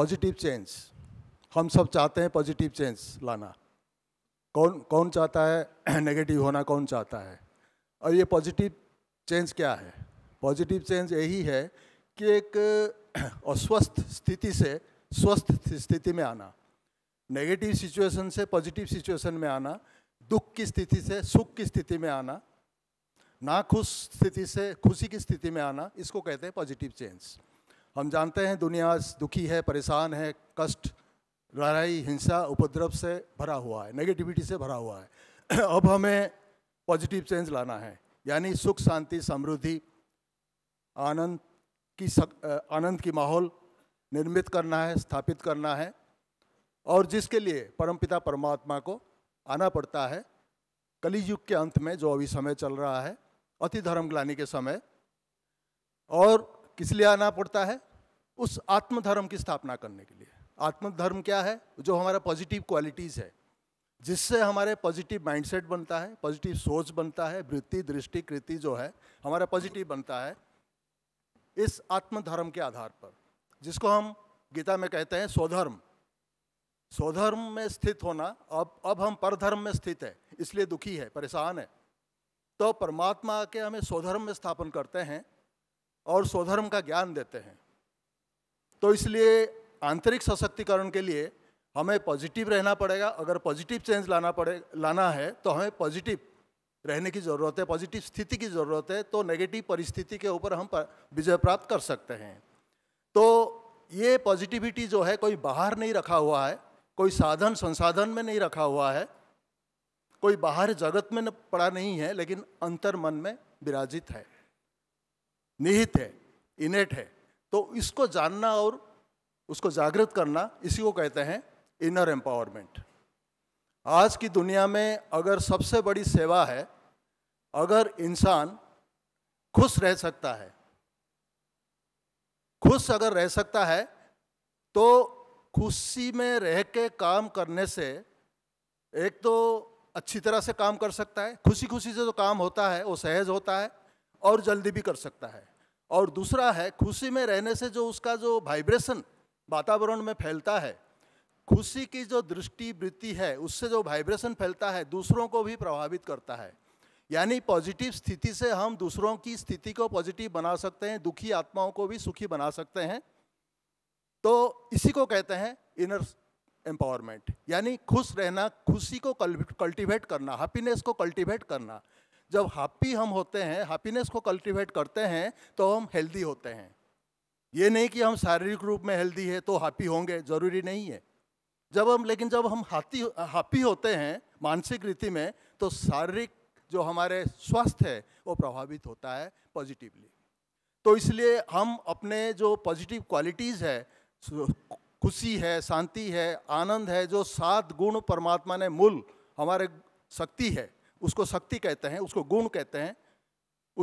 Positive change हम सब चाहते हैं पॉजिटिव चेंज लाना कौन कौन चाहता है नेगेटिव होना कौन चाहता है और ये पॉजिटिव चेंज क्या है पॉजिटिव चेंज यही है कि एक अस्वस्थ स्थिति से स्वस्थ स्थिति में आना नेगेटिव सिचुएशन से पॉजिटिव सिचुएशन में आना दुख की स्थिति से सुख की स्थिति में आना नाखुश स्थिति से खुशी की स्थिति में आना इसको कहते हैं पॉजिटिव चेंज हम जानते हैं दुनिया दुखी है परेशान है कष्ट लड़ाई हिंसा उपद्रव से भरा हुआ है नेगेटिविटी से भरा हुआ है अब हमें पॉजिटिव चेंज लाना है यानी सुख शांति समृद्धि आनंद की सक, आनंद की माहौल निर्मित करना है स्थापित करना है और जिसके लिए परमपिता परमात्मा को आना पड़ता है कलियुग के अंत में जो अभी समय चल रहा है अति धर्म ग्लानी के समय और किस लिए आना पड़ता है उस आत्मधर्म की स्थापना करने के लिए आत्मधर्म क्या है जो हमारा पॉजिटिव क्वालिटीज़ है जिससे हमारे पॉजिटिव माइंडसेट बनता है पॉजिटिव सोच बनता है वृत्ति दृष्टि कृति जो है हमारा पॉजिटिव बनता है इस आत्मधर्म के आधार पर जिसको हम गीता में कहते हैं स्वधर्म स्वधर्म में स्थित होना अब अब हम परधर्म में स्थित है इसलिए दुखी है परेशान है तो परमात्मा के हमें स्वधर्म में स्थापन करते हैं और स्वधर्म का ज्ञान देते हैं तो इसलिए आंतरिक सशक्तिकरण के लिए हमें पॉजिटिव रहना पड़ेगा अगर पॉजिटिव चेंज लाना पड़े लाना है तो हमें पॉजिटिव रहने की ज़रूरत है पॉजिटिव स्थिति की ज़रूरत है तो नेगेटिव परिस्थिति के ऊपर हम विजय प्राप्त कर सकते हैं तो ये पॉजिटिविटी जो है कोई बाहर नहीं रखा हुआ है कोई साधन संसाधन में नहीं रखा हुआ है कोई बाहर जगत में पड़ा नहीं है लेकिन अंतर मन में विराजित है निहित है इनेट है तो इसको जानना और उसको जागृत करना इसी को कहते हैं इनर एम्पावरमेंट आज की दुनिया में अगर सबसे बड़ी सेवा है अगर इंसान खुश रह सकता है खुश अगर रह सकता है तो खुशी में रह के काम करने से एक तो अच्छी तरह से काम कर सकता है खुशी खुशी से जो काम होता है वो सहज होता है और जल्दी भी कर सकता है और दूसरा है खुशी में रहने से जो उसका जो वाइब्रेशन वातावरण में फैलता है खुशी की जो दृष्टि वृत्ति है उससे जो वाइब्रेशन फैलता है दूसरों को भी प्रभावित करता है यानी पॉजिटिव स्थिति से हम दूसरों की स्थिति को पॉजिटिव बना सकते हैं दुखी आत्माओं को भी सुखी बना सकते हैं तो इसी को कहते हैं इनर एम्पावरमेंट यानी खुश रहना खुशी को कल्टिवेट करना हैप्पीनेस को कल्टिवेट करना जब हैप्पी हम होते हैं हैप्पीनेस को कल्टीवेट करते हैं तो हम हेल्दी होते हैं ये नहीं कि हम शारीरिक रूप में हेल्दी है तो हैप्पी होंगे ज़रूरी नहीं है जब हम लेकिन जब हम हाथी हैप्पी होते हैं मानसिक रीति में तो शारीरिक जो हमारे स्वास्थ्य है वो प्रभावित होता है पॉजिटिवली तो इसलिए हम अपने जो पॉजिटिव क्वालिटीज़ है खुशी है शांति है आनंद है जो सात गुण परमात्मा ने मूल हमारे शक्ति है उसको शक्ति कहते हैं उसको गुण कहते हैं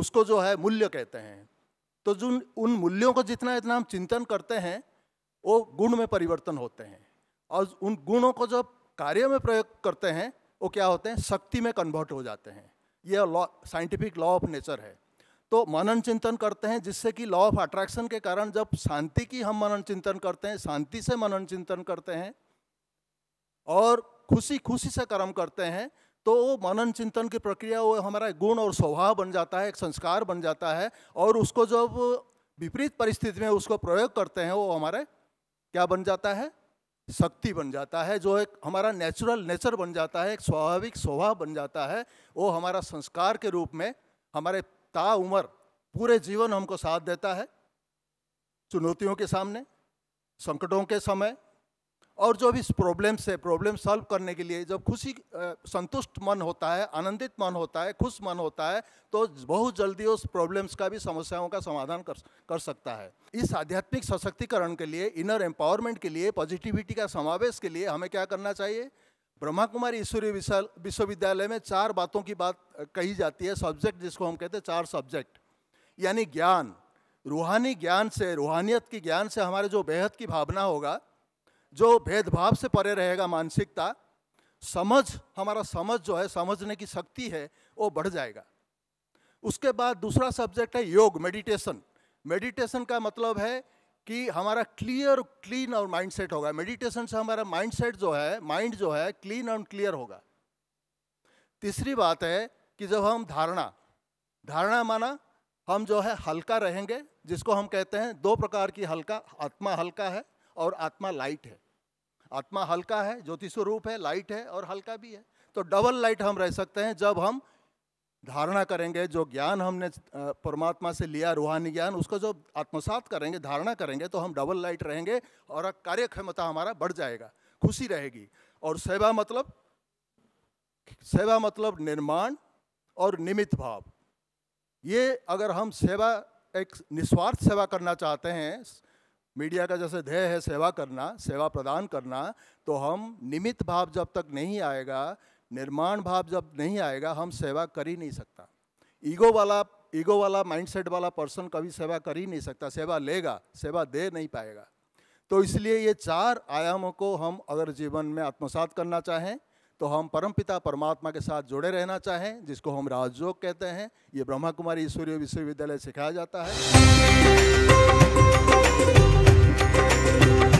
उसको जो है मूल्य कहते हैं तो जो उन मूल्यों को जितना इतना हम चिंतन करते हैं वो गुण में परिवर्तन होते हैं और उन गुणों को जब कार्य में प्रयोग करते हैं वो क्या होते हैं शक्ति में कन्वर्ट हो जाते हैं यह law scientific law of nature है तो मनन चिंतन करते हैं जिससे कि लॉ ऑफ अट्रैक्शन के कारण जब शांति की हम मनन चिंतन करते हैं शांति से मनन चिंतन करते हैं और खुशी खुशी से कर्म करते हैं तो मनन चिंतन की प्रक्रिया वो हमारा गुण और स्वभाव बन जाता है एक संस्कार बन जाता है और उसको जब विपरीत परिस्थिति में उसको प्रयोग करते हैं वो हमारे क्या बन जाता है शक्ति बन जाता है जो एक हमारा नेचुरल नेचर बन जाता है एक स्वाभाविक स्वभाव बन जाता है वो हमारा संस्कार के रूप में हमारे ता उम्र पूरे जीवन हमको साथ देता है चुनौतियों के सामने संकटों के समय और जो भी प्रॉब्लम्स है प्रॉब्लम सॉल्व करने के लिए जब खुशी संतुष्ट मन होता है आनंदित मन होता है खुश मन होता है तो बहुत जल्दी उस प्रॉब्लम्स का भी समस्याओं का समाधान कर कर सकता है इस आध्यात्मिक सशक्तिकरण के लिए इनर एम्पावरमेंट के लिए पॉजिटिविटी का समावेश के लिए हमें क्या करना चाहिए ब्रह्मा कुमारी ईश्वरी विश्वविद्यालय में चार बातों की बात कही जाती है सब्जेक्ट जिसको हम कहते हैं चार सब्जेक्ट यानी ज्ञान रूहानी ज्ञान से रूहानियत की ज्ञान से हमारे जो बेहद की भावना होगा जो भेदभाव से परे रहेगा मानसिकता समझ हमारा समझ जो है समझने की शक्ति है वो बढ़ जाएगा उसके बाद दूसरा सब्जेक्ट है योग मेडिटेशन मेडिटेशन का मतलब है कि हमारा क्लियर क्लीन और माइंडसेट होगा मेडिटेशन से हमारा माइंडसेट जो है माइंड जो है क्लीन और क्लियर होगा तीसरी बात है कि जब हम धारणा धारणा माना हम जो है हल्का रहेंगे जिसको हम कहते हैं दो प्रकार की हल्का आत्मा हल्का है और आत्मा लाइट है आत्मा हल्का है ज्योति स्वरूप है लाइट है और हल्का भी है तो डबल लाइट हम रह सकते हैं जब हम धारणा करेंगे जो ज्ञान हमने परमात्मा से लिया रूहानी ज्ञान उसको जो आत्मसात करेंगे धारणा करेंगे तो हम डबल लाइट रहेंगे और कार्य क्षमता हमारा बढ़ जाएगा खुशी रहेगी और सेवा मतलब सेवा मतलब निर्माण और निमित्त भाव ये अगर हम सेवा एक निस्वार्थ सेवा करना चाहते हैं मीडिया का जैसे ध्येय है सेवा करना सेवा प्रदान करना तो हम निमित भाव जब तक नहीं आएगा निर्माण भाव जब नहीं आएगा हम सेवा कर ही नहीं सकता ईगो वाला ईगो वाला माइंडसेट वाला पर्सन कभी सेवा कर ही नहीं सकता सेवा लेगा सेवा दे नहीं पाएगा तो इसलिए ये चार आयामों को हम अगर जीवन में आत्मसात करना चाहें तो हम परमपिता परमात्मा के साथ जुड़े रहना चाहें जिसको हम राजयोग कहते हैं ये ब्रह्मा कुमारी सूर्य विश्वविद्यालय सिखाया जाता है Thank you.